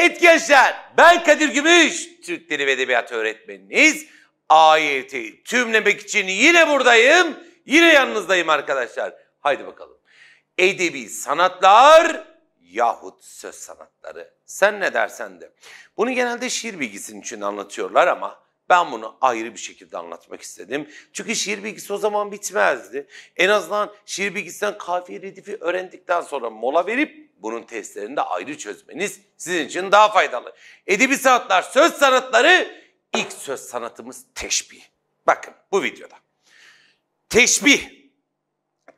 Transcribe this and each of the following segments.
Evet gençler ben Kadir Gümüş, Türk Dili ve Edebiyatı öğretmeniniz. Ayeti tümlemek için yine buradayım. Yine yanınızdayım arkadaşlar. Haydi bakalım. Edebi sanatlar yahut söz sanatları. Sen ne dersen de. Bunu genelde şiir bilgisinin için anlatıyorlar ama ben bunu ayrı bir şekilde anlatmak istedim. Çünkü şiir bilgisi o zaman bitmezdi. En azından şiir bilgisinden kafiye redifi öğrendikten sonra mola verip bunun testlerini de ayrı çözmeniz sizin için daha faydalı. Edebi sanatlar, söz sanatları ilk söz sanatımız teşbih. Bakın bu videoda. Teşbih,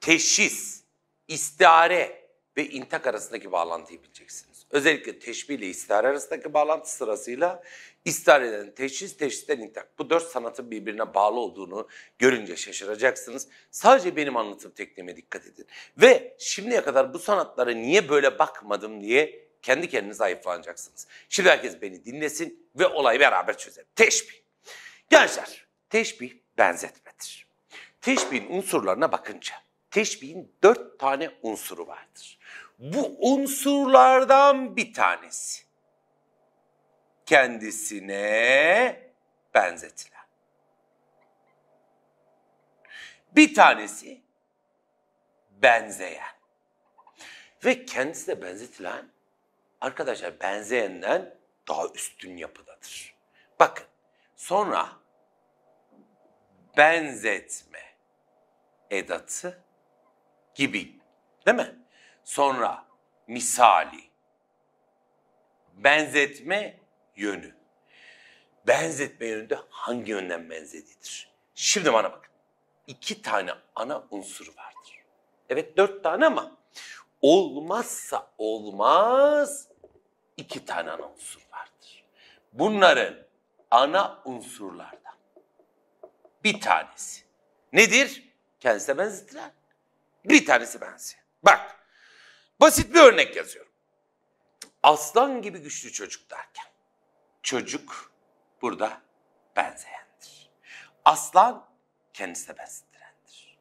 teşhis, istiare ve intak arasındaki bağlantıyı bileceksiniz. Özellikle teşbih ile istiare arasındaki bağlantı sırasıyla İstihar eden teşhis, teşhisten niktak. Bu dört sanatın birbirine bağlı olduğunu görünce şaşıracaksınız. Sadece benim anlatım tekniğime dikkat edin. Ve şimdiye kadar bu sanatlara niye böyle bakmadım diye kendi kendinize ayıplanacaksınız. Şimdi herkes beni dinlesin ve olayı beraber çözelim. Teşbih. Gençler, teşbih benzetmedir. Teşbihin unsurlarına bakınca, teşbihin dört tane unsuru vardır. Bu unsurlardan bir tanesi kendisine benzetilen. Bir tanesi benzeyen. Ve kendisine benzetilen arkadaşlar benzeyenden daha üstün yapıdadır. Bakın sonra benzetme edatı gibi değil mi? Sonra misali benzetme yönü. Benzetme yönünde hangi yönden benzediğidir. Şimdi bana bakın. İki tane ana unsur vardır. Evet dört tane ama olmazsa olmaz iki tane ana unsur vardır. Bunların ana unsurlardan bir tanesi nedir? Kendisine benzetilen. Bir tanesi benziyor. Bak basit bir örnek yazıyorum. Aslan gibi güçlü çocuk derken Çocuk burada benzeyendir. Aslan kendisine benzettirendir.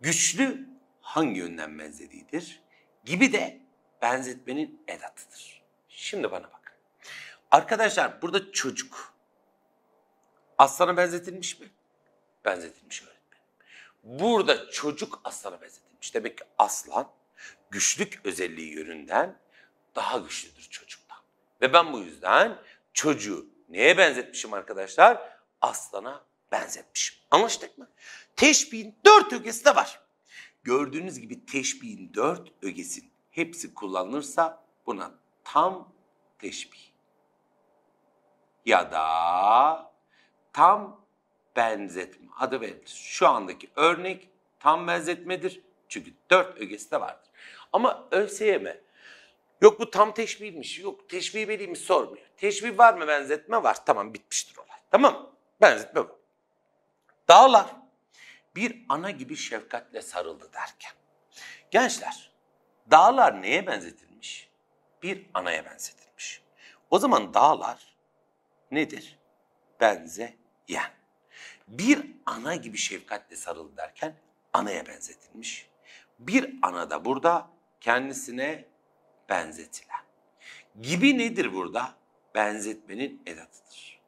Güçlü hangi yönden benzediğidir gibi de benzetmenin edatıdır. Şimdi bana bakın. Arkadaşlar burada çocuk. Aslana benzetilmiş mi? Benzetilmiş öğretmenim. Burada çocuk aslana benzetilmiş. Demek ki aslan güçlük özelliği yönünden daha güçlüdür çocuktan. Ve ben bu yüzden çocuğu neye benzetmişim arkadaşlar? Aslana benzetmişim. Anlaştık mı? Teşbihin dört ögesi de var. Gördüğünüz gibi teşbihin dört ögesin hepsi kullanılırsa buna tam teşbih ya da tam benzetme adı verilir. Şu andaki örnek tam benzetmedir. Çünkü dört ögesi de vardır. Ama ÖSYM Yok bu tam teşbihmiş, yok teşbih mi sormuyor. Teşbih var mı benzetme var. Tamam bitmiştir olay. Tamam benzetme var. Dağlar bir ana gibi şefkatle sarıldı derken. Gençler dağlar neye benzetilmiş? Bir anaya benzetilmiş. O zaman dağlar nedir? Benzeyen. Bir ana gibi şefkatle sarıldı derken anaya benzetilmiş. Bir ana da burada kendisine benzetilen. Gibi nedir burada? Benzetmenin edatıdır.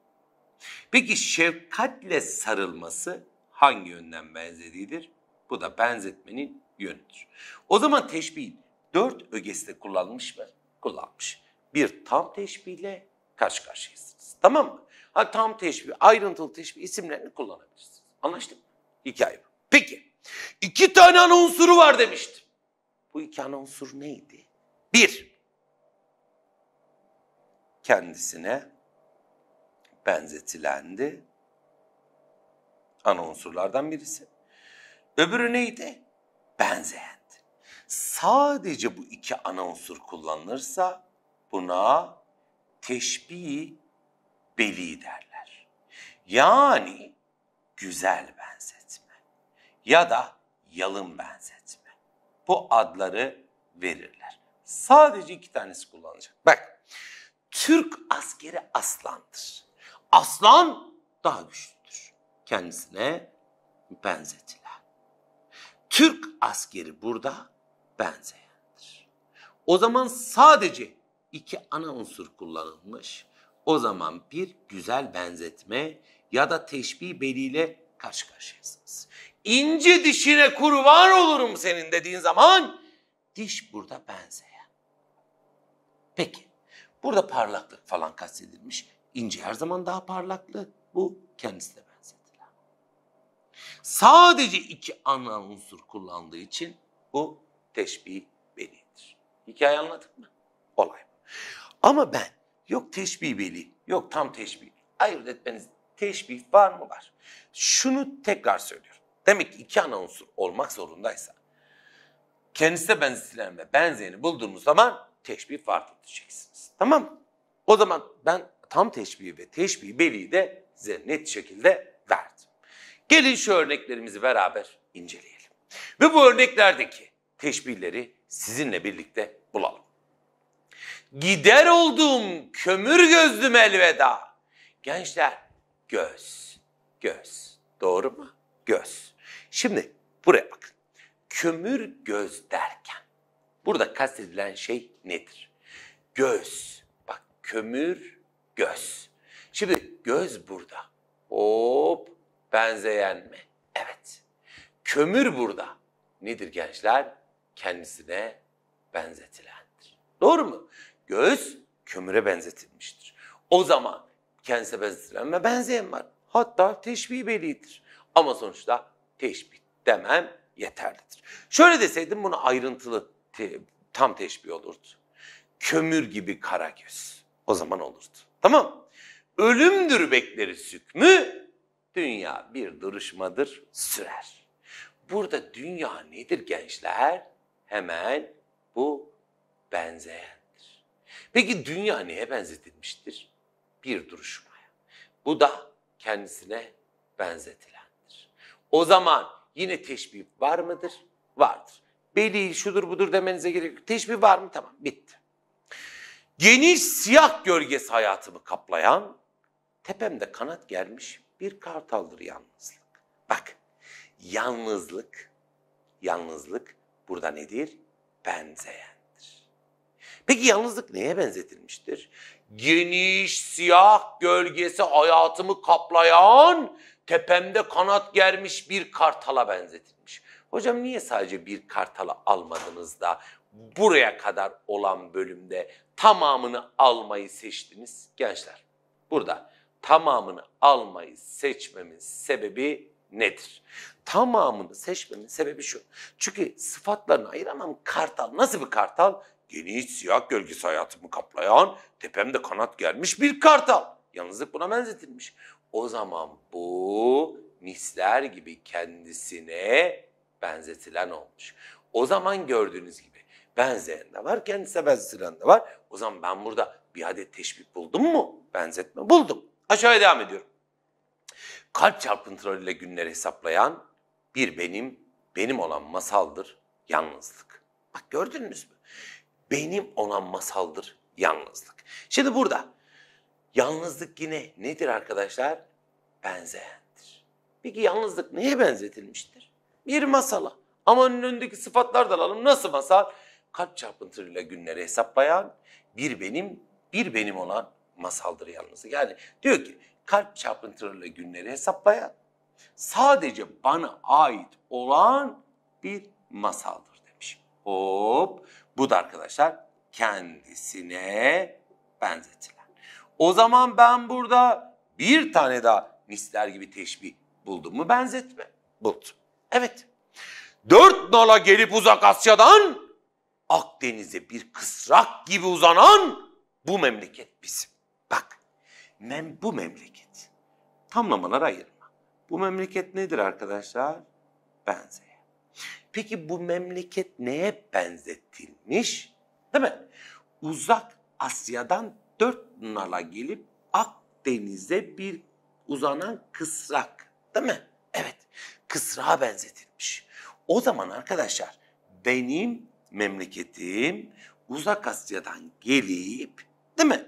Peki şefkatle sarılması hangi yönden benzediğidir? Bu da benzetmenin yönüdür. O zaman teşbih dört ögesi de kullanmış mı? Kullanmış. Bir tam teşbihle karşı karşıyasınız. Tamam mı? Ha, tam teşbih, ayrıntılı teşbih isimlerini kullanabilirsiniz. Anlaştık mı? Hikaye bu. Peki. İki tane ana unsuru var demiştim. Bu iki ana unsur neydi? Bir, kendisine benzetilendi. Ana unsurlardan birisi. Öbürü neydi? Benzeyendi. Sadece bu iki ana unsur kullanılırsa buna teşbih beli derler. Yani güzel benzetme ya da yalın benzetme. Bu adları verirler. Sadece iki tanesi kullanacak. Bak Türk askeri aslandır. Aslan daha güçlüdür. Kendisine benzetilen. Türk askeri burada benzeyendir. O zaman sadece iki ana unsur kullanılmış. O zaman bir güzel benzetme ya da teşbih beliyle karşı karşıyasınız. İnce dişine kurban olurum senin dediğin zaman diş burada benzer. Peki burada parlaklık falan kastedilmiş. İnce her zaman daha parlaklı. Bu kendisine benzetilen. Sadece iki ana unsur kullandığı için bu teşbih belidir. Hikaye anladık mı? Olay bu. Ama ben yok teşbih beli, yok tam teşbih. Ayırt etmeniz teşbih var mı? Var. Şunu tekrar söylüyorum. Demek ki iki ana unsur olmak zorundaysa kendisine benzetilen ve benzeyeni bulduğumuz zaman teşbih fark edeceksiniz. Tamam O zaman ben tam teşbihi ve teşbih beliği de size net şekilde verdim. Gelin şu örneklerimizi beraber inceleyelim. Ve bu örneklerdeki teşbihleri sizinle birlikte bulalım. Gider olduğum kömür gözlüm elveda. Gençler göz, göz. Doğru mu? Göz. Şimdi buraya bakın. Kömür göz derken Burada kastedilen şey nedir? Göz. Bak kömür, göz. Şimdi göz burada. Hop benzeyen mi? Evet. Kömür burada. Nedir gençler? Kendisine benzetilendir. Doğru mu? Göz kömüre benzetilmiştir. O zaman kendisine benzetilen ve benzeyen var. Hatta teşbih bellidir. Ama sonuçta teşbih demem yeterlidir. Şöyle deseydim bunu ayrıntılı te, tam teşbih olurdu. Kömür gibi kara göz. O zaman olurdu. Tamam. Ölümdür bekleri sükmü? Dünya bir duruşmadır sürer. Burada dünya nedir gençler? Hemen bu benzeyendir. Peki dünya neye benzetilmiştir? Bir duruşmaya. Bu da kendisine benzetilendir. O zaman yine teşbih var mıdır? Vardır beli şudur budur demenize gerek yok. Teşbih var mı? Tamam bitti. Geniş siyah gölgesi hayatımı kaplayan, tepemde kanat gelmiş bir kartaldır yalnızlık. Bak, yalnızlık, yalnızlık burada nedir? Benzeyendir. Peki yalnızlık neye benzetilmiştir? Geniş siyah gölgesi hayatımı kaplayan, tepemde kanat germiş bir kartala benzetilmiştir. Hocam niye sadece bir kartalı almadınız da buraya kadar olan bölümde tamamını almayı seçtiniz? Gençler burada tamamını almayı seçmemin sebebi nedir? Tamamını seçmemin sebebi şu. Çünkü sıfatlarını ayıramam kartal. Nasıl bir kartal? Geniş siyah gölgesi hayatımı kaplayan, tepemde kanat gelmiş bir kartal. Yalnızlık buna benzetilmiş. O zaman bu misler gibi kendisine benzetilen olmuş. O zaman gördüğünüz gibi benzeyen de var, kendisine benzetilen de var. O zaman ben burada bir adet teşbih buldum mu? Benzetme buldum. Aşağıya devam ediyorum. Kalp çarpıntılarıyla günleri hesaplayan bir benim, benim olan masaldır yalnızlık. Bak gördünüz mü? Benim olan masaldır yalnızlık. Şimdi burada yalnızlık yine nedir arkadaşlar? Benzeyendir. Peki yalnızlık neye benzetilmiştir? Bir masala. Ama onun önündeki sıfatlar da alalım. Nasıl masal? Kalp çarpıntırıyla günleri hesaplayan bir benim, bir benim olan masaldır yalnız. Yani diyor ki kalp çarpıntırıyla günleri hesaplayan sadece bana ait olan bir masaldır demiş. Hop bu da arkadaşlar kendisine benzetilen. O zaman ben burada bir tane daha misler gibi teşbih buldum mu benzetme? Buldum. Evet. Dört nala gelip uzak Asya'dan Akdeniz'e bir kısrak gibi uzanan bu memleket bizim. Bak mem bu memleket. Tamlamalar ayırma. Bu memleket nedir arkadaşlar? Benzeye. Peki bu memleket neye benzetilmiş? Değil mi? Uzak Asya'dan dört nala gelip Akdeniz'e bir uzanan kısrak. Değil mi? Evet kısrağa benzetilmiş. O zaman arkadaşlar benim memleketim Uzak Asya'dan gelip değil mi?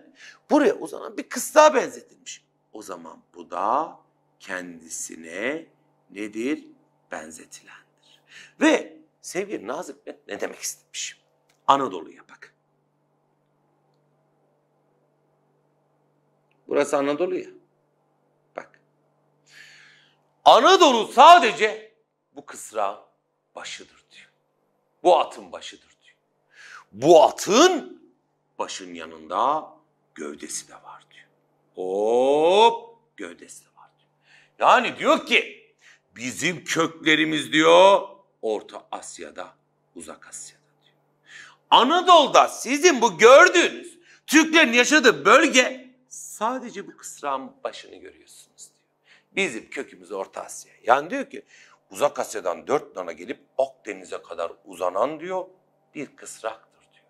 Buraya uzanan bir kısrağa benzetilmiş. O zaman bu da kendisine nedir? Benzetilendir. Ve sevgili Nazım Hikmet ne demek istemiş? Anadolu'ya bak. Burası Anadolu ya. Anadolu sadece bu kısra başıdır diyor. Bu atın başıdır diyor. Bu atın başın yanında gövdesi de var diyor. Hop gövdesi de var diyor. Yani diyor ki bizim köklerimiz diyor Orta Asya'da, Uzak Asya'da diyor. Anadolu'da sizin bu gördüğünüz Türklerin yaşadığı bölge sadece bu kısrağın başını görüyorsunuz. Bizim kökümüz Orta Asya. Yani diyor ki Uzak Asya'dan dört nana gelip Akdeniz'e kadar uzanan diyor bir kısraktır diyor.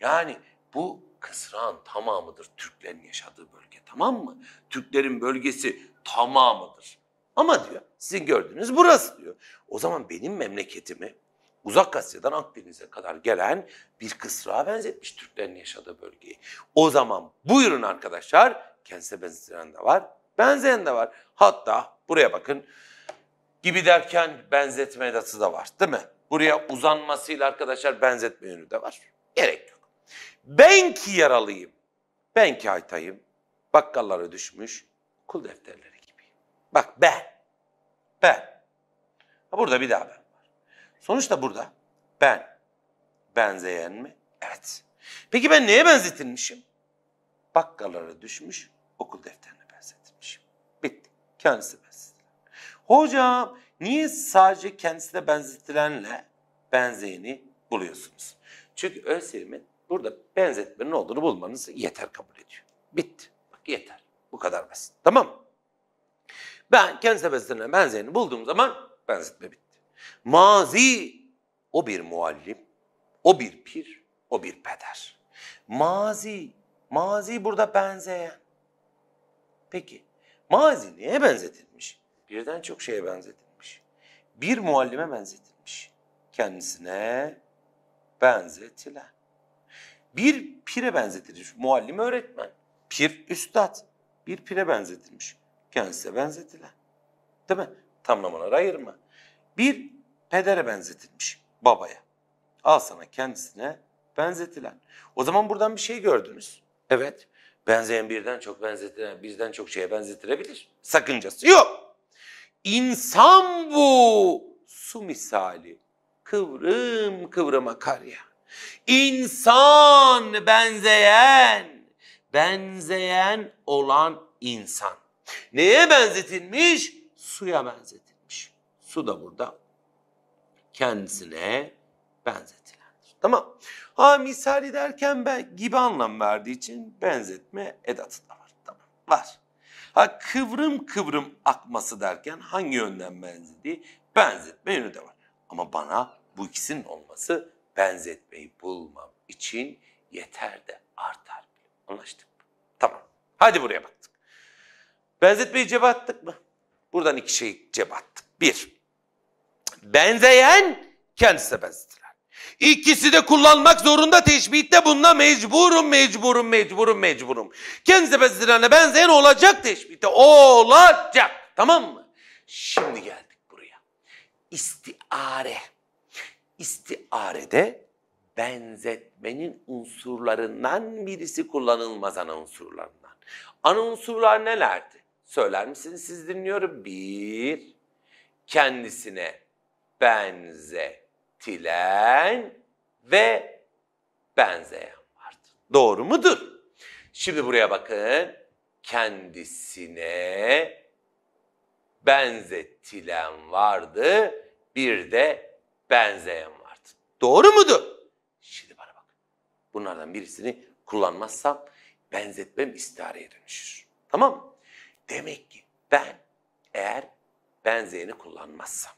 Yani bu kısrağın tamamıdır Türklerin yaşadığı bölge tamam mı? Türklerin bölgesi tamamıdır. Ama diyor sizin gördüğünüz burası diyor. O zaman benim memleketimi Uzak Asya'dan Akdeniz'e kadar gelen bir kısrağa benzetmiş Türklerin yaşadığı bölgeyi. O zaman buyurun arkadaşlar kendisine benzetilen de var Benzeyen de var. Hatta buraya bakın gibi derken benzetme edatı da var değil mi? Buraya uzanmasıyla arkadaşlar benzetme yönü de var. Gerek yok. Ben ki yaralıyım. Ben ki haytayım. Bakkallara düşmüş kul defterleri gibi. Bak ben. Ben. Burada bir daha ben var. Sonuçta burada ben. Benzeyen mi? Evet. Peki ben neye benzetilmişim? Bakkallara düşmüş okul defterine kendisi benzetti. Hocam niye sadece kendisine benzetilenle benzeyeni buluyorsunuz? Çünkü Özselim'in burada benzetmenin olduğunu bulmanız yeter kabul ediyor. Bitti. Bak yeter. Bu kadar basit. Tamam Ben kendisine benzetilene benzeyeni bulduğum zaman benzetme bitti. Mazi o bir muallim, o bir pir, o bir peder. Mazi, mazi burada benzeyen. Peki Mazi neye benzetilmiş? Birden çok şeye benzetilmiş. Bir muallime benzetilmiş. Kendisine benzetilen. Bir pire benzetilmiş. Muallim öğretmen. Pir üstad. Bir pire benzetilmiş. Kendisine benzetilen. Değil mi? Tamlamana ayırma. Bir pedere benzetilmiş. Babaya. Al sana kendisine benzetilen. O zaman buradan bir şey gördünüz. Evet benzeyen birden çok benzetilen birden çok şeye benzetilebilir. Sakıncası yok. İnsan bu su misali kıvrım kıvrıma kar ya. İnsan benzeyen, benzeyen olan insan. Neye benzetilmiş? Suya benzetilmiş. Su da burada kendisine benzetilmiş. Tamam. Ha misali derken ben gibi anlam verdiği için benzetme edatı da var. Tamam. Var. Ha kıvrım kıvrım akması derken hangi yönden benzediği benzetme yönü de var. Ama bana bu ikisinin olması benzetmeyi bulmam için yeter de artar. Anlaştık mı? Tamam. Hadi buraya baktık. Benzetmeyi cebe mı? Buradan iki şey cebe Bir, benzeyen kendisine benzetir. İkisi de kullanmak zorunda teşbihitte bununla mecburum, mecburum, mecburum, mecburum. Kendi sebeplerine benzeyen olacak teşbihitte. Olacak. Tamam mı? Şimdi geldik buraya. İstiare. İstiarede benzetmenin unsurlarından birisi kullanılmaz ana unsurlarından. Ana unsurlar nelerdi? Söyler misiniz? Siz dinliyorum. Bir, kendisine benze tilen ve benzeyen vardır. Doğru mudur? Şimdi buraya bakın. Kendisine benzetilen vardı, bir de benzeyen vardı. Doğru mudur? Şimdi bana bak. Bunlardan birisini kullanmazsam benzetmem istihareye dönüşür. Tamam mı? Demek ki ben eğer benzeyeni kullanmazsam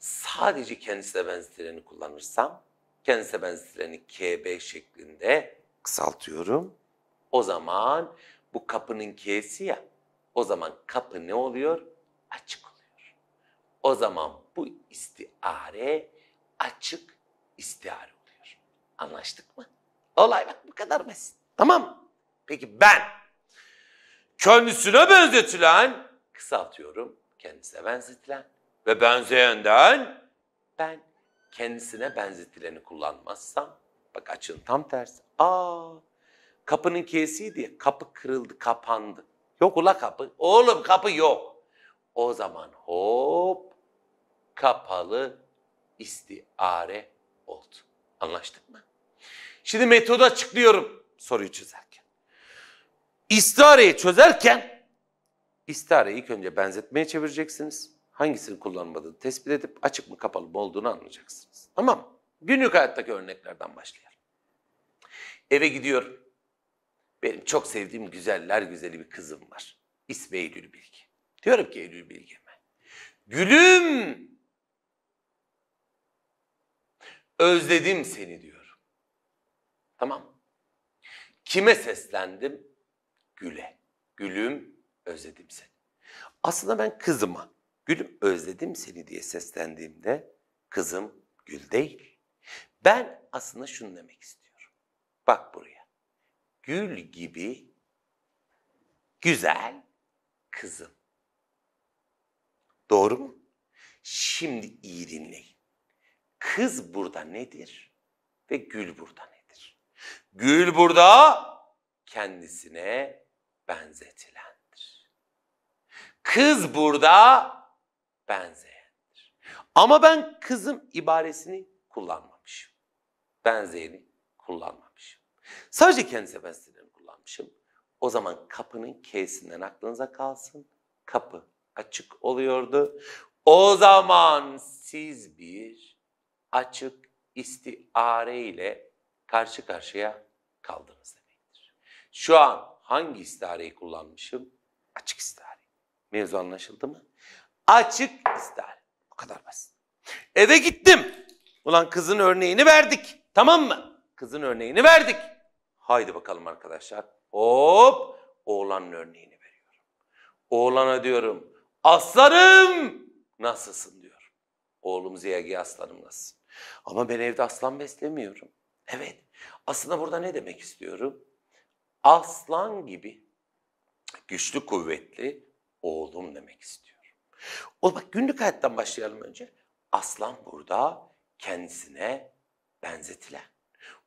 sadece kendisine benzetileni kullanırsam, kendisine benzetileni KB şeklinde kısaltıyorum. O zaman bu kapının K'si ya, o zaman kapı ne oluyor? Açık oluyor. O zaman bu istiare açık istiare oluyor. Anlaştık mı? Olay bak bu kadar basit. Tamam Peki ben kendisine benzetilen kısaltıyorum kendisine benzetilen ve benzeyenden ben kendisine benzetileni kullanmazsam bak açın tam tersi. Aa kapının kesiydi kapı kırıldı kapandı. Yok ula kapı. Oğlum kapı yok. O zaman hop kapalı istiare oldu. Anlaştık mı? Şimdi metodu açıklıyorum soruyu çözerken. İstiareyi çözerken istiareyi ilk önce benzetmeye çevireceksiniz hangisini kullanmadığını tespit edip açık mı kapalı mı olduğunu anlayacaksınız. Tamam Günlük hayattaki örneklerden başlayalım. Eve gidiyor. Benim çok sevdiğim güzeller güzeli bir kızım var. İsmi Eylül Bilgi. Diyorum ki Eylül Bilgi'me. Gülüm! Özledim seni diyorum. Tamam. Kime seslendim? Güle. Gülüm özledim seni. Aslında ben kızıma Gülüm özledim seni diye seslendiğimde kızım gül değil. Ben aslında şunu demek istiyorum. Bak buraya. Gül gibi güzel kızım. Doğru mu? Şimdi iyi dinleyin. Kız burada nedir ve gül burada nedir? Gül burada kendisine benzetilendir. Kız burada benzeyendir. Ama ben kızım ibaresini kullanmamışım. Benzeyeni kullanmamışım. Sadece kendisine benzeyeni kullanmışım. O zaman kapının K'sinden aklınıza kalsın. Kapı açık oluyordu. O zaman siz bir açık istiare ile karşı karşıya kaldınız demektir. Şu an hangi istiareyi kullanmışım? Açık istiare. Mevzu anlaşıldı mı? açık ister. Bu kadar basit. Eve gittim. Ulan kızın örneğini verdik. Tamam mı? Kızın örneğini verdik. Haydi bakalım arkadaşlar. Hop oğlanın örneğini veriyorum. Oğlana diyorum aslanım nasılsın diyor. Oğlum Ziyagi aslanım nasılsın? Ama ben evde aslan beslemiyorum. Evet aslında burada ne demek istiyorum? Aslan gibi güçlü kuvvetli oğlum demek istiyorum. O bak günlük hayattan başlayalım önce. Aslan burada kendisine benzetilen.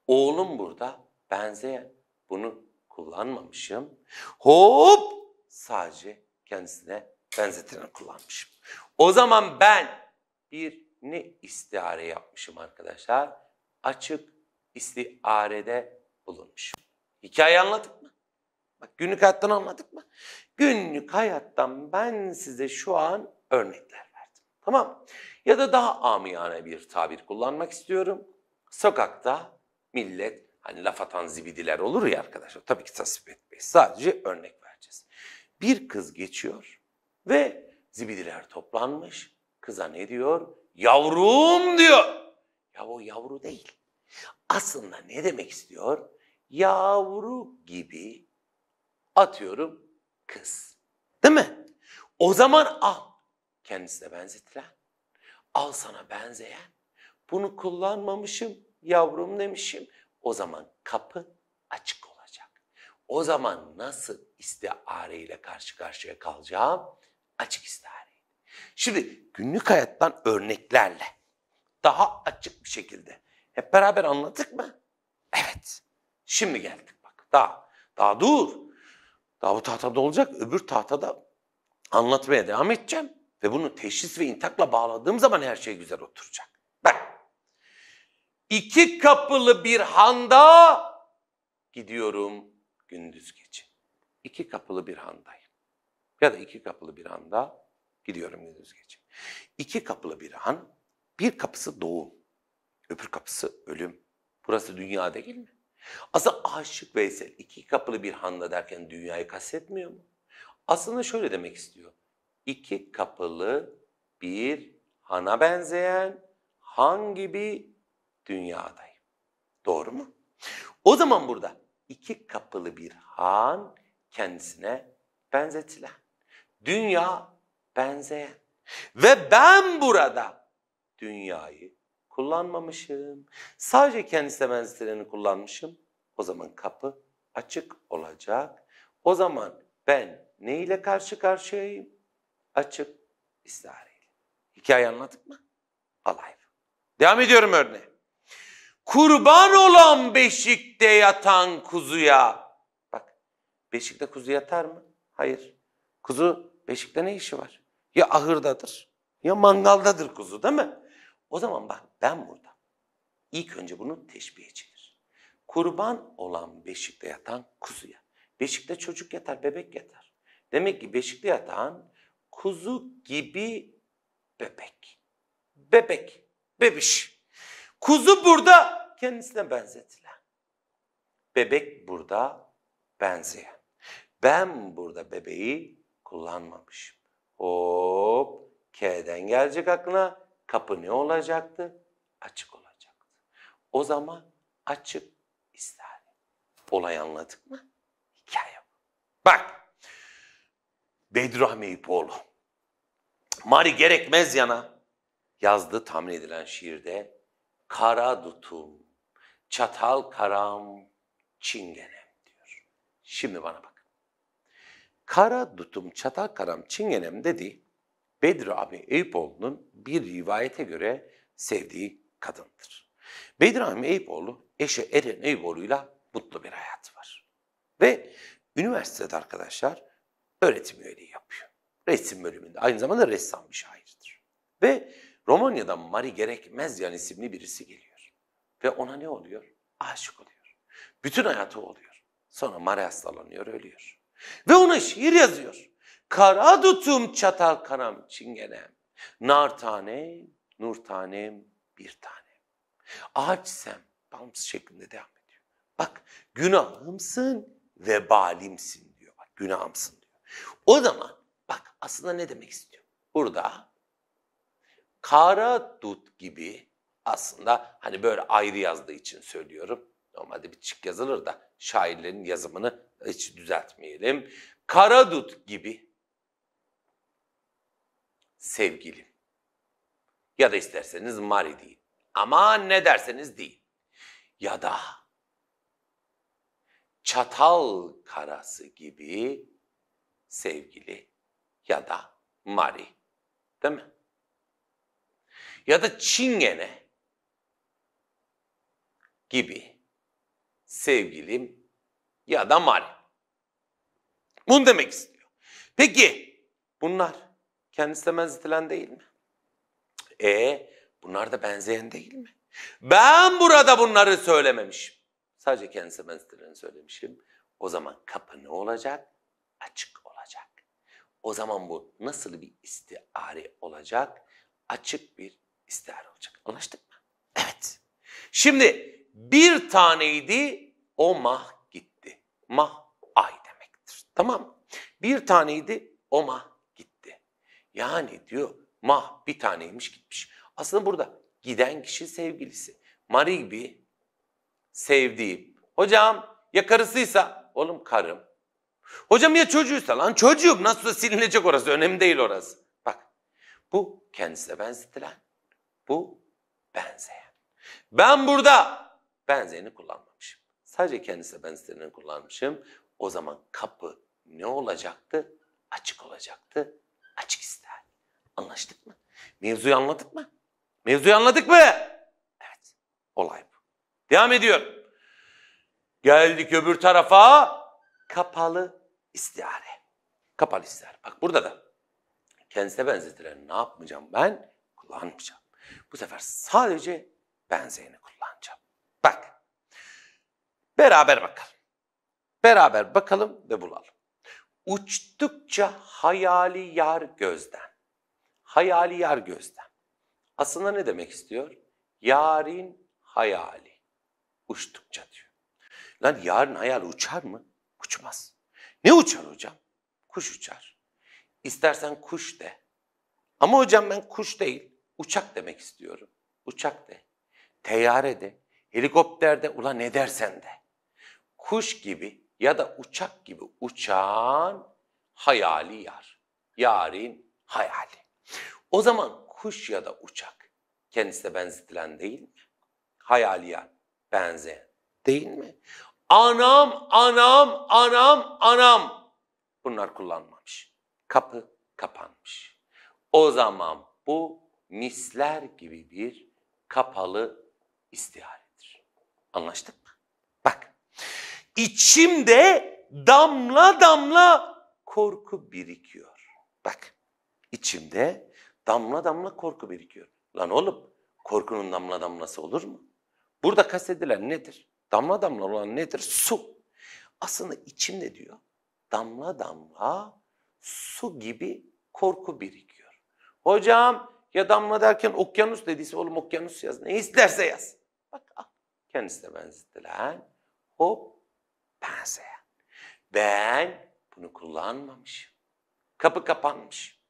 Oğlum burada benzeyen. Bunu kullanmamışım. Hop sadece kendisine benzetilen kullanmışım. O zaman ben bir ne istiare yapmışım arkadaşlar? Açık istiarede bulunmuşum. Hikaye anladık. Bak günlük hayattan anladık mı? Günlük hayattan ben size şu an örnekler verdim. Tamam Ya da daha amiyane bir tabir kullanmak istiyorum. Sokakta millet hani laf atan zibidiler olur ya arkadaşlar. Tabii ki tasvip etmeyiz. Sadece örnek vereceğiz. Bir kız geçiyor ve zibidiler toplanmış. Kıza ne diyor? Yavrum diyor. Ya o yavru değil. Aslında ne demek istiyor? Yavru gibi Atıyorum kız. Değil mi? O zaman al. Kendisine benzetilen. Al sana benzeyen. Bunu kullanmamışım yavrum demişim. O zaman kapı açık olacak. O zaman nasıl istihare ile karşı karşıya kalacağım? Açık istihare. Şimdi günlük hayattan örneklerle daha açık bir şekilde hep beraber anlattık mı? Evet. Şimdi geldik bak. Daha daha dur. Daha bu tahtada olacak, öbür tahtada anlatmaya devam edeceğim. Ve bunu teşhis ve intakla bağladığım zaman her şey güzel oturacak. Bak, iki kapılı bir handa gidiyorum gündüz gece. İki kapılı bir handayım. Ya da iki kapılı bir handa gidiyorum gündüz gece. İki kapılı bir han, bir kapısı doğum, öbür kapısı ölüm. Burası dünya değil mi? Aslında Aşık Veysel iki kapılı bir handa derken dünyayı kastetmiyor mu? Aslında şöyle demek istiyor. İki kapılı bir hana benzeyen hangi bir dünyadayım. Doğru mu? O zaman burada iki kapılı bir han kendisine benzetilen. Dünya benzeyen. Ve ben burada dünyayı kullanmamışım. Sadece kendisine benzetileni kullanmışım. O zaman kapı açık olacak. O zaman ben ne ile karşı karşıyayım? Açık istihareyle. Hikaye anladık mı? Alayım. Devam ediyorum örneğe. Kurban olan beşikte yatan kuzuya. Bak beşikte kuzu yatar mı? Hayır. Kuzu beşikte ne işi var? Ya ahırdadır ya mangaldadır kuzu değil mi? O zaman bak ben burada. İlk önce bunu teşbih çevir. Kurban olan beşikte yatan kuzuya. Beşikte çocuk yatar, bebek yatar. Demek ki beşikte yatan kuzu gibi bebek. Bebek, bebiş. Kuzu burada kendisine benzetilen. Bebek burada benzeyen. Ben burada bebeği kullanmamışım. Hop, K'den gelecek aklına kapı ne olacaktı? Açık olacaktı. O zaman açık istihare. Olay anladık mı? Hikaye bu. Bak, Bedrahmi İpoğlu, Mari gerekmez yana yazdığı tahmin edilen şiirde kara dutum, çatal karam, çingenem diyor. Şimdi bana bak. Kara dutum, çatal karam, çingenem dedi. Bedri Avni Eyüpoğlu'nun bir rivayete göre sevdiği kadındır. Bedri Avni Eyüpoğlu eşi Eren Eyüpoğlu'yla mutlu bir hayatı var. Ve üniversitede arkadaşlar öğretim üyeliği yapıyor. Resim bölümünde. Aynı zamanda ressam bir şairdir. Ve Romanya'dan Mari Gerekmez yani isimli birisi geliyor. Ve ona ne oluyor? Aşık oluyor. Bütün hayatı oluyor. Sonra Mari hastalanıyor, ölüyor. Ve ona şiir yazıyor kara tutum çatal kanam çingenem. Nar tane, nur tanem, bir tane. Ağaçsem bağımsız şeklinde devam ediyor. Bak günahımsın ve balimsin diyor. Bak günahımsın diyor. O zaman bak aslında ne demek istiyor? Burada kara dut gibi aslında hani böyle ayrı yazdığı için söylüyorum. Normalde bir çık yazılır da şairlerin yazımını hiç düzeltmeyelim. Kara dut gibi sevgilim. Ya da isterseniz Mari deyin. Ama ne derseniz deyin. Ya da çatal karası gibi sevgili ya da Mari. Değil mi? Ya da çingene gibi sevgilim ya da Mari. Bunu demek istiyor. Peki bunlar kendisi de benzetilen değil mi? E bunlar da benzeyen değil mi? Ben burada bunları söylememişim. Sadece kendisi benzetileni söylemişim. O zaman kapı ne olacak? Açık olacak. O zaman bu nasıl bir istihare olacak? Açık bir istihare olacak. Anlaştık mı? Evet. Şimdi bir taneydi o mah gitti. Mah ay demektir. Tamam mı? Bir taneydi o mah yani diyor mah bir taneymiş gitmiş. Aslında burada giden kişi sevgilisi. Marie gibi sevdiğim. Hocam ya karısıysa oğlum karım. Hocam ya çocuğuysa lan çocuğum nasıl silinecek orası önemli değil orası. Bak bu kendisine benzetilen. Bu benzeyen. Ben burada benzeyeni kullanmamışım. Sadece kendisine benzetileni kullanmışım. O zaman kapı ne olacaktı? Açık olacaktı. Açık istedim. Anlaştık mı? Mevzuyu anladık mı? Mevzuyu anladık mı? Evet. Olay bu. Devam ediyorum. Geldik öbür tarafa. Kapalı istiare. Kapalı istiare. Bak burada da kendisine benzetilen ne yapmayacağım ben? Kullanmayacağım. Bu sefer sadece benzeyeni kullanacağım. Bak. Beraber bakalım. Beraber bakalım ve bulalım. Uçtukça hayali yar gözden. Hayali yar gözden. Aslında ne demek istiyor? Yarın hayali. Uçtukça diyor. Lan yarın hayali uçar mı? Uçmaz. Ne uçar hocam? Kuş uçar. İstersen kuş de. Ama hocam ben kuş değil, uçak demek istiyorum. Uçak de. Teyare de. Helikopter de. Ulan ne dersen de. Kuş gibi ya da uçak gibi uçan hayali yar. Yarın hayali. O zaman kuş ya da uçak kendisine benzetilen değil mi? Hayaliyen, benzeyen değil mi? Anam, anam, anam, anam. Bunlar kullanmamış. Kapı kapanmış. O zaman bu misler gibi bir kapalı istihaledir. Anlaştık mı? Bak. içimde damla damla korku birikiyor. Bak. İçimde damla damla korku birikiyor. Lan oğlum korkunun damla damlası olur mu? Burada kastedilen nedir? Damla damla olan nedir? Su. Aslında içimde diyor damla damla su gibi korku birikiyor. Hocam ya damla derken okyanus dediyse oğlum okyanus yaz. Ne isterse yaz. Bak al. Kendisine benzettilen hop benzeyen. Ben bunu kullanmamışım. Kapı kapanmış.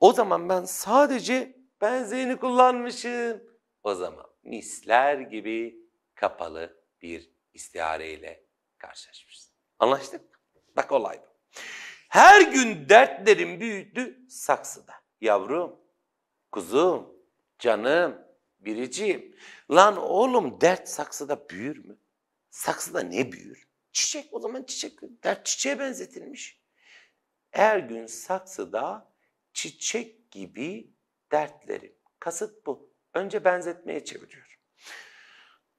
O zaman ben sadece benzeyini kullanmışım. O zaman misler gibi kapalı bir istihareyle karşılaşmışsın. Anlaştık mı? Bak olay bu. Her gün dertlerin büyüdü saksıda. Yavrum, kuzum, canım, biricim. Lan oğlum dert saksıda büyür mü? Saksıda ne büyür? Çiçek o zaman çiçek dert çiçeğe benzetilmiş. Her gün saksıda çiçek gibi dertlerim. Kasıt bu. Önce benzetmeye çeviriyorum.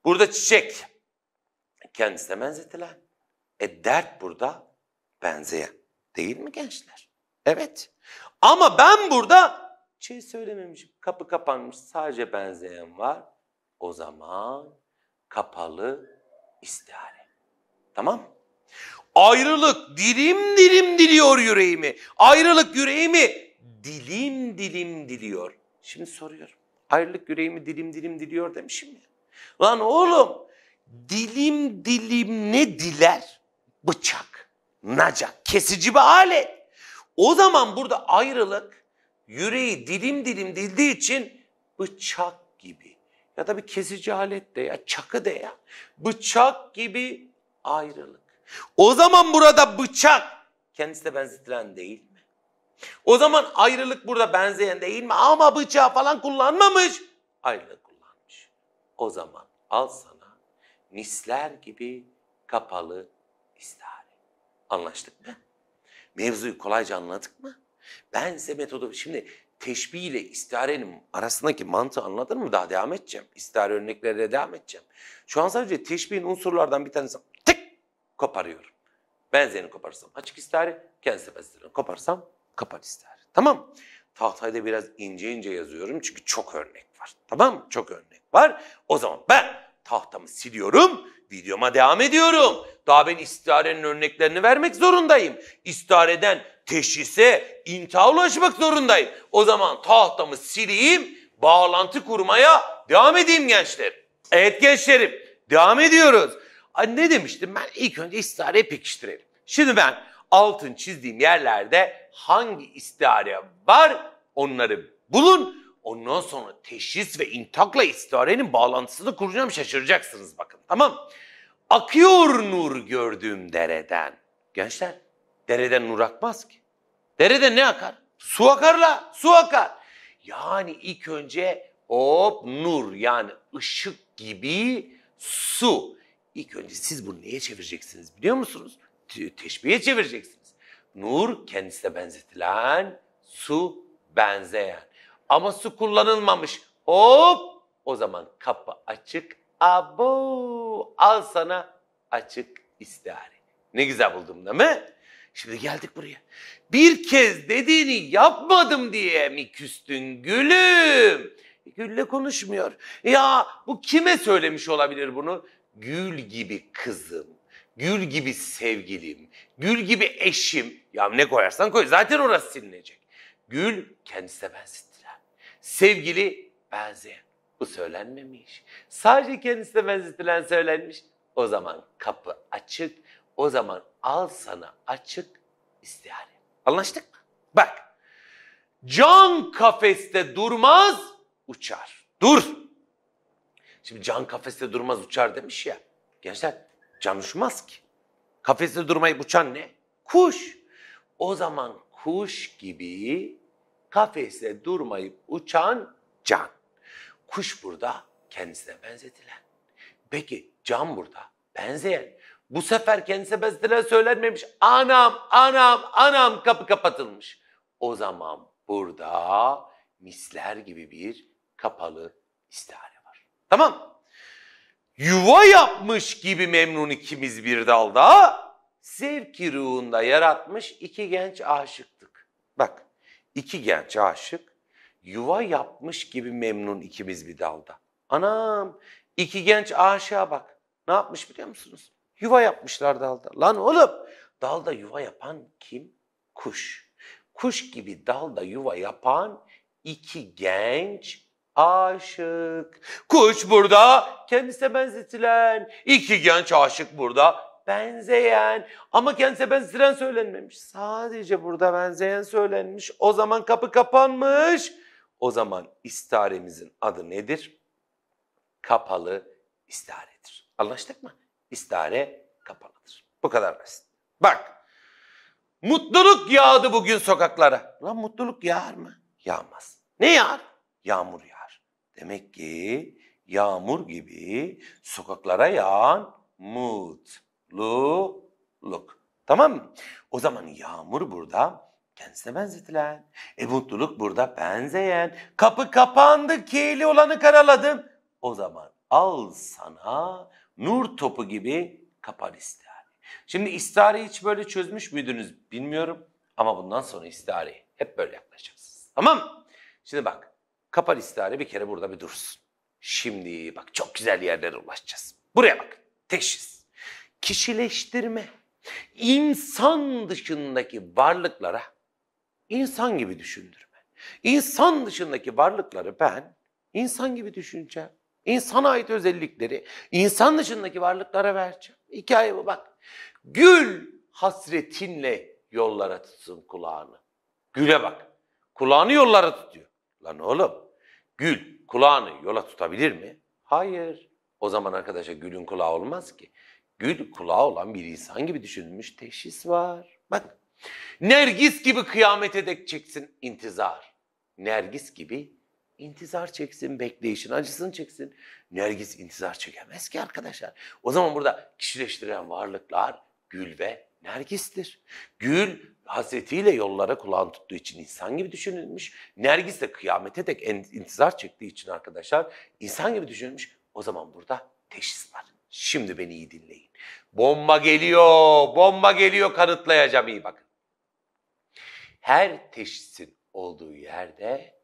Burada çiçek kendisine benzetilen. E dert burada benzeyen. Değil mi gençler? Evet. Ama ben burada şey söylememişim. Kapı kapanmış sadece benzeyen var. O zaman kapalı istihare. Tamam Ayrılık dilim dilim diliyor yüreğimi. Ayrılık yüreğimi dilim dilim diliyor. Şimdi soruyorum. Ayrılık yüreğimi dilim dilim diliyor demişim ya. Lan oğlum dilim dilim ne diler? Bıçak, nacak, kesici bir alet. O zaman burada ayrılık yüreği dilim dilim dildiği için bıçak gibi ya da bir kesici alet de ya çakı de ya bıçak gibi ayrılık. O zaman burada bıçak kendisi de benzetilen değil o zaman ayrılık burada benzeyen değil mi? Ama bıçağı falan kullanmamış. Ayrılık kullanmış. O zaman al sana misler gibi kapalı istihare. Anlaştık mı? Mevzuyu kolayca anladık mı? Ben size metodu... Şimdi teşbih ile istiharenin arasındaki mantığı anladın mı? Daha devam edeceğim. İstihare örneklerine devam edeceğim. Şu an sadece teşbihin unsurlardan bir tanesi tık koparıyorum. Benzerini koparsam açık istihare, kendisi benzerini koparsam kapat ister. Tamam. Tahtayda biraz ince ince yazıyorum çünkü çok örnek var. Tamam Çok örnek var. O zaman ben tahtamı siliyorum, videoma devam ediyorum. Daha ben istiharenin örneklerini vermek zorundayım. İstihareden teşhise, intiha ulaşmak zorundayım. O zaman tahtamı sileyim, bağlantı kurmaya devam edeyim gençler. Evet gençlerim, devam ediyoruz. Ne demiştim ben? ilk önce istihareyi pekiştirelim. Şimdi ben altın çizdiğim yerlerde hangi istihare var onları bulun. Ondan sonra teşhis ve intakla istiharenin bağlantısını kuracağım şaşıracaksınız bakın tamam. Akıyor nur gördüğüm dereden. Gençler dereden nur akmaz ki. Derede ne akar? Su akarla. su akar. Yani ilk önce hop nur yani ışık gibi su. İlk önce siz bunu neye çevireceksiniz biliyor musunuz? Teşbihe çevireceksiniz. Nur kendisine benzetilen, su benzeyen. Ama su kullanılmamış. Hop! O zaman kapı açık. Abo! Al sana açık istihare. Ne güzel buldum değil mi? Şimdi geldik buraya. Bir kez dediğini yapmadım diye mi küstün gülüm? Gül'le konuşmuyor. Ya bu kime söylemiş olabilir bunu? Gül gibi kızım, gül gibi sevgilim, gül gibi eşim. Ya ne koyarsan koy. Zaten orası silinecek. Gül kendisine benzettiler. Sevgili benzeyen. Bu söylenmemiş. Sadece kendisine benzetilen söylenmiş. O zaman kapı açık. O zaman al sana açık istihare. Anlaştık mı? Bak. Can kafeste durmaz uçar. Dur. Şimdi can kafeste durmaz uçar demiş ya. Gençler can uçmaz ki. Kafeste durmayı uçan ne? Kuş. O zaman kuş gibi kafeste durmayıp uçan can. Kuş burada kendisine benzetilen. Peki can burada benzeyen. Bu sefer kendisine benzetilen söylenmemiş. Anam, anam, anam kapı kapatılmış. O zaman burada misler gibi bir kapalı istihare var. Tamam Yuva yapmış gibi memnun ikimiz bir dalda zevki ruhunda yaratmış iki genç aşıktık. Bak iki genç aşık yuva yapmış gibi memnun ikimiz bir dalda. Anam iki genç aşığa bak ne yapmış biliyor musunuz? Yuva yapmışlar dalda. Lan oğlum dalda yuva yapan kim? Kuş. Kuş gibi dalda yuva yapan iki genç aşık. Kuş burada kendisine benzetilen. iki genç aşık burada benzeyen ama kendisine benziren söylenmemiş. Sadece burada benzeyen söylenmiş. O zaman kapı kapanmış. O zaman istaremizin adı nedir? Kapalı istaredir. Anlaştık mı? İstare kapalıdır. Bu kadar basit. Bak. Mutluluk yağdı bugün sokaklara. Lan mutluluk yağar mı? Yağmaz. Ne yağar? Yağmur yağar. Demek ki yağmur gibi sokaklara yağan mut mutluluk. Tamam mı? O zaman yağmur burada kendisine benzetilen. E mutluluk burada benzeyen. Kapı kapandı, keyli olanı karaladım. O zaman al sana nur topu gibi kapan istihare. Şimdi istihareyi hiç böyle çözmüş müydünüz bilmiyorum. Ama bundan sonra istihareyi hep böyle yaklaşacağız Tamam Şimdi bak kapan istihare bir kere burada bir dursun. Şimdi bak çok güzel yerlere ulaşacağız. Buraya bak. Teşhis kişileştirme, insan dışındaki varlıklara insan gibi düşündürme. İnsan dışındaki varlıkları ben insan gibi düşüneceğim. İnsana ait özellikleri insan dışındaki varlıklara vereceğim. Hikaye bu bak. Gül hasretinle yollara tutsun kulağını. Güle bak. Kulağını yollara tutuyor. Lan oğlum gül kulağını yola tutabilir mi? Hayır. O zaman arkadaşa gülün kulağı olmaz ki gül kulağı olan bir insan gibi düşünülmüş teşhis var. Bak Nergis gibi kıyamet edek çeksin intizar. Nergis gibi intizar çeksin, bekleyişin acısını çeksin. Nergis intizar çekemez ki arkadaşlar. O zaman burada kişileştiren varlıklar gül ve Nergis'tir. Gül hasretiyle yollara kulağını tuttuğu için insan gibi düşünülmüş. Nergis de kıyamete dek intizar çektiği için arkadaşlar insan gibi düşünülmüş. O zaman burada teşhis var. Şimdi beni iyi dinleyin. Bomba geliyor, bomba geliyor kanıtlayacağım iyi bakın. Her teşhisin olduğu yerde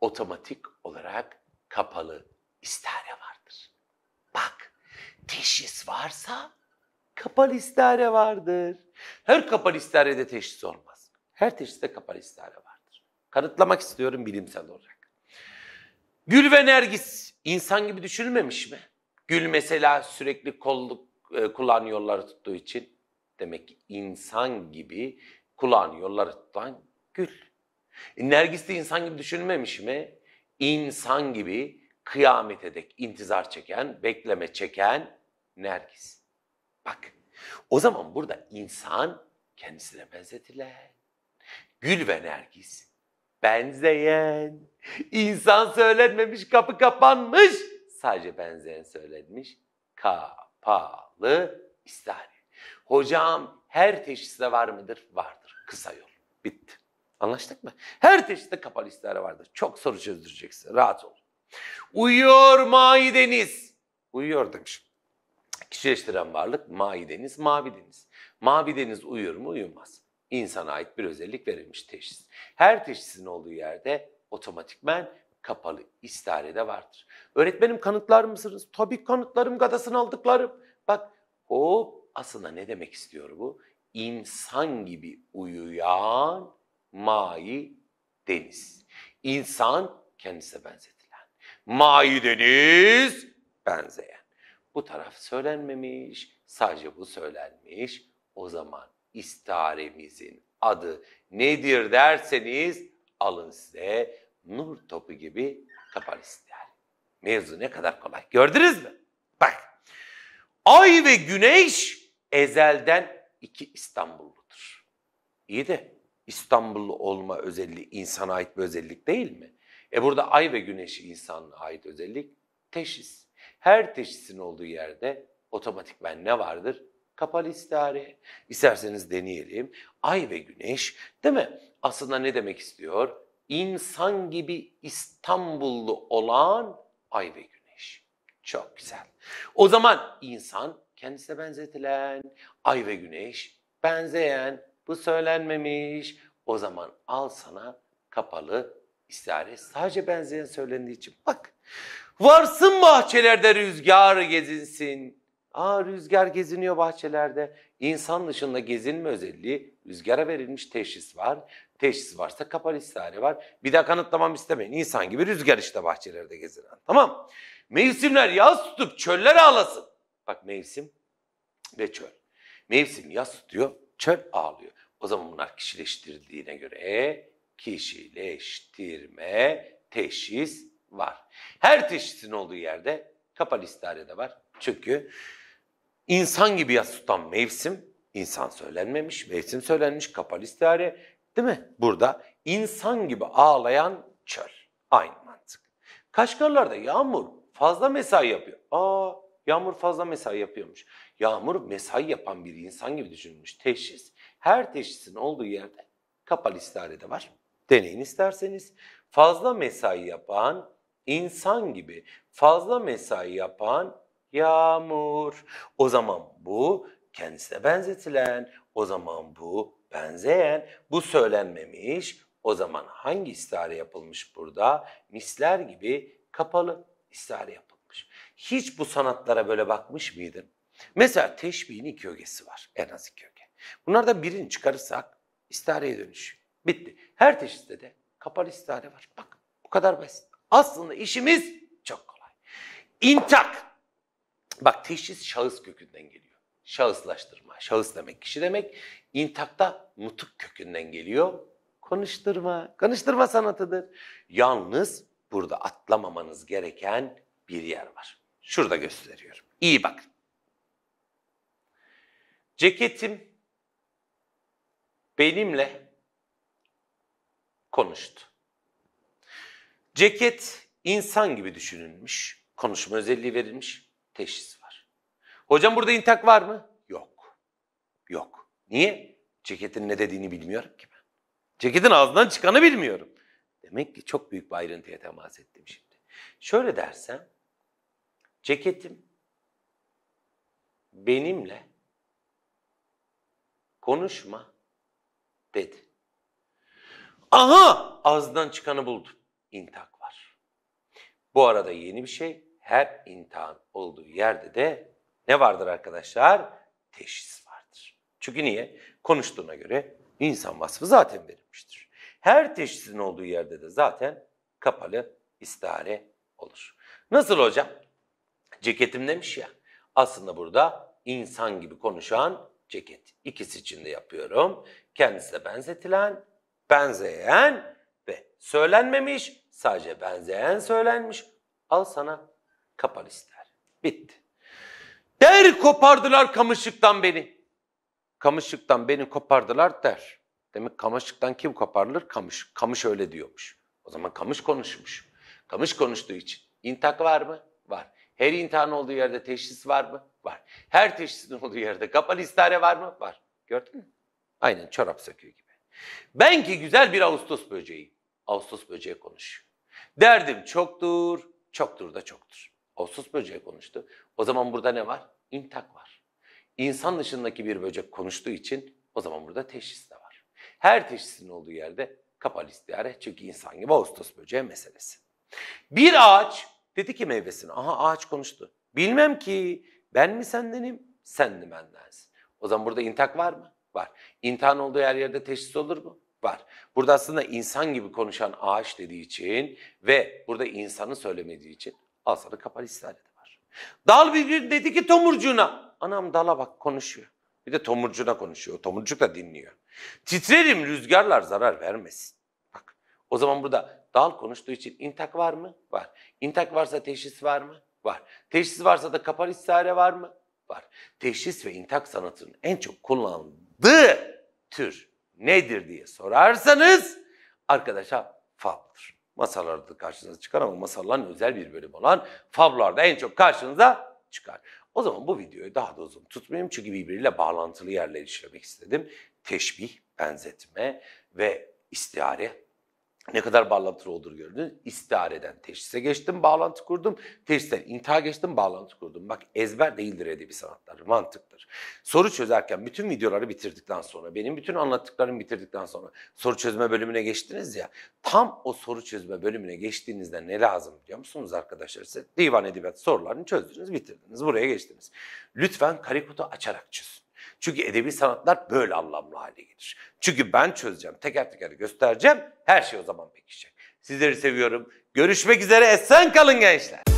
otomatik olarak kapalı istihare vardır. Bak, teşhis varsa kapalı istihare vardır. Her kapalı istiharede teşhis olmaz. Her teşhiste kapalı istihare vardır. Kanıtlamak istiyorum bilimsel olarak. Gül ve Nergis insan gibi düşünülmemiş mi? Gül mesela sürekli kolluk e, kulağını yolları tuttuğu için demek ki insan gibi kulağını yolları tutan gül. E, Nergis de insan gibi düşünmemiş mi? İnsan gibi kıyamete dek intizar çeken, bekleme çeken Nergis. Bak o zaman burada insan kendisine benzetilen. Gül ve Nergis benzeyen. insan söylenmemiş kapı kapanmış. Sadece benzerini söylenmiş. Kapalı istihare. Hocam her teşhiste var mıdır? Vardır. Kısa yol. Bitti. Anlaştık mı? Her teşhiste kapalı istihare vardır. Çok soru çözdüreceksin. Rahat ol. Uyuyor mavi deniz. Uyuyor demiş. Kişileştiren varlık mavi deniz, mavi deniz. Mavi deniz uyuyor mu? Uyumaz. İnsana ait bir özellik verilmiş teşhis. Her teşhisin olduğu yerde otomatikmen kapalı istiharede vardır. Öğretmenim kanıtlar mısınız? Tabii kanıtlarım gadasını aldıklarım. Bak o aslında ne demek istiyor bu? İnsan gibi uyuyan mayi deniz. İnsan kendisine benzetilen. Mayi deniz benzeyen. Bu taraf söylenmemiş, sadece bu söylenmiş. O zaman istaremizin adı nedir derseniz alın size nur topu gibi tapar ister. Mevzu ne kadar kolay. Gördünüz mü? Bak. Ay ve güneş ezelden iki İstanbulludur. İyi de İstanbullu olma özelliği insana ait bir özellik değil mi? E burada ay ve Güneş insana ait özellik teşhis. Her teşhisin olduğu yerde otomatikmen ne vardır? Kapalı istihare. İsterseniz deneyelim. Ay ve güneş değil mi? Aslında ne demek istiyor? insan gibi İstanbullu olan ay ve güneş. Çok güzel. O zaman insan kendisine benzetilen ay ve güneş benzeyen bu söylenmemiş. O zaman al sana kapalı istihare sadece benzeyen söylendiği için bak. Varsın bahçelerde rüzgar gezinsin. Aa rüzgar geziniyor bahçelerde. İnsan dışında gezinme özelliği rüzgara verilmiş teşhis var. Teşhis varsa kapalı istihare var. Bir daha kanıtlamam istemeyin. İnsan gibi rüzgar işte bahçelerde gezinen. Tamam. Mevsimler yaz tutup çöller ağlasın. Bak mevsim ve çöl. Mevsim yaz tutuyor, çöl ağlıyor. O zaman bunlar kişileştirildiğine göre kişileştirme teşhis var. Her teşhisin olduğu yerde kapalı istihare de var. Çünkü insan gibi yaz tutan mevsim, insan söylenmemiş, mevsim söylenmiş, kapalı istihare. Değil mi? Burada insan gibi ağlayan çöl. Aynı mantık. da yağmur fazla mesai yapıyor. Aa yağmur fazla mesai yapıyormuş. Yağmur mesai yapan bir insan gibi düşünülmüş. Teşhis. Her teşhisin olduğu yerde kapalı istiharede var. Deneyin isterseniz. Fazla mesai yapan insan gibi fazla mesai yapan yağmur. O zaman bu kendisine benzetilen, o zaman bu benzeyen bu söylenmemiş. O zaman hangi istihare yapılmış burada? Misler gibi kapalı istihare yapılmış. Hiç bu sanatlara böyle bakmış mıydın? Mesela teşbihin iki ögesi var. En az iki öge. Bunlardan birini çıkarırsak istihareye dönüşüyor. Bitti. Her teşhiste de kapalı istihare var. Bak bu kadar basit. Aslında işimiz çok kolay. İntak. Bak teşhis şahıs kökünden geliyor şahıslaştırma. Şahıs demek kişi demek. İntakta mutuk kökünden geliyor. Konuşturma. Konuşturma sanatıdır. Yalnız burada atlamamanız gereken bir yer var. Şurada gösteriyorum. İyi bak. Ceketim benimle konuştu. Ceket insan gibi düşünülmüş. Konuşma özelliği verilmiş. Teşhis var. Hocam burada intak var mı? Yok. Yok. Niye? Ceketin ne dediğini bilmiyorum ki ben. Ceketin ağzından çıkanı bilmiyorum. Demek ki çok büyük bir ayrıntıya temas ettim şimdi. Şöyle dersem, ceketim benimle konuşma dedi. Aha! Ağzından çıkanı buldum. İntak var. Bu arada yeni bir şey her imtihan olduğu yerde de ne vardır arkadaşlar? Teşhis vardır. Çünkü niye? Konuştuğuna göre insan vasfı zaten verilmiştir. Her teşhisin olduğu yerde de zaten kapalı istihare olur. Nasıl hocam? Ceketim demiş ya. Aslında burada insan gibi konuşan ceket. İkisi için de yapıyorum. Kendisine benzetilen, benzeyen ve söylenmemiş, sadece benzeyen söylenmiş. Al sana kapalı ister. Bitti. Der kopardılar kamışlıktan beni. Kamışlıktan beni kopardılar der. Demek kamışlıktan kim koparılır? Kamış. Kamış öyle diyormuş. O zaman kamış konuşmuş. Kamış konuştuğu için. intak var mı? Var. Her intiharın olduğu yerde teşhis var mı? Var. Her teşhisin olduğu yerde kapalı istare var mı? Var. Gördün mü? Aynen çorap söküyor gibi. Ben ki güzel bir Ağustos böceği. Ağustos böceği konuşuyor. Derdim çoktur, çoktur da çoktur. Ağustos böceği konuştu. O zaman burada ne var? intak var. İnsan dışındaki bir böcek konuştuğu için o zaman burada teşhis de var. Her teşhisin olduğu yerde kapalı istiyare çünkü insan gibi Ağustos böceği meselesi. Bir ağaç dedi ki meyvesine aha ağaç konuştu. Bilmem ki ben mi sendenim sen mi bendensin. O zaman burada intak var mı? Var. İntihan olduğu her yerde teşhis olur mu? Var. Burada aslında insan gibi konuşan ağaç dediği için ve burada insanı söylemediği için al sana kapalı istihar Dal bir gün dedi ki tomurcuğuna. Anam dala bak konuşuyor. Bir de tomurcuğuna konuşuyor. O tomurcuk da dinliyor. Titrerim rüzgarlar zarar vermesin. Bak o zaman burada dal konuştuğu için intak var mı? Var. İntak varsa teşhis var mı? Var. Teşhis varsa da kapar istihare var mı? Var. Teşhis ve intak sanatının en çok kullandığı tür nedir diye sorarsanız arkadaşa faldır. Masallarda da karşınıza çıkar ama masalların özel bir bölüm olan favlarda en çok karşınıza çıkar. O zaman bu videoyu daha da uzun tutmayayım çünkü birbiriyle bağlantılı yerler işlemek istedim. Teşbih, benzetme ve istiare ne kadar bağlantılı olduğunu gördün. İstihareden teşhise geçtim, bağlantı kurdum. Teşhisten intihar geçtim, bağlantı kurdum. Bak ezber değildir edebi sanatlar, mantıktır. Soru çözerken bütün videoları bitirdikten sonra, benim bütün anlattıklarımı bitirdikten sonra soru çözme bölümüne geçtiniz ya. Tam o soru çözme bölümüne geçtiğinizde ne lazım biliyor musunuz arkadaşlar? Size divan edebiyat sorularını çözdünüz, bitirdiniz, buraya geçtiniz. Lütfen karikotu açarak çözün. Çünkü edebi sanatlar böyle anlamlı hale gelir. Çünkü ben çözeceğim, teker teker göstereceğim. Her şey o zaman pekişecek. Sizleri seviyorum. Görüşmek üzere. Esen kalın gençler.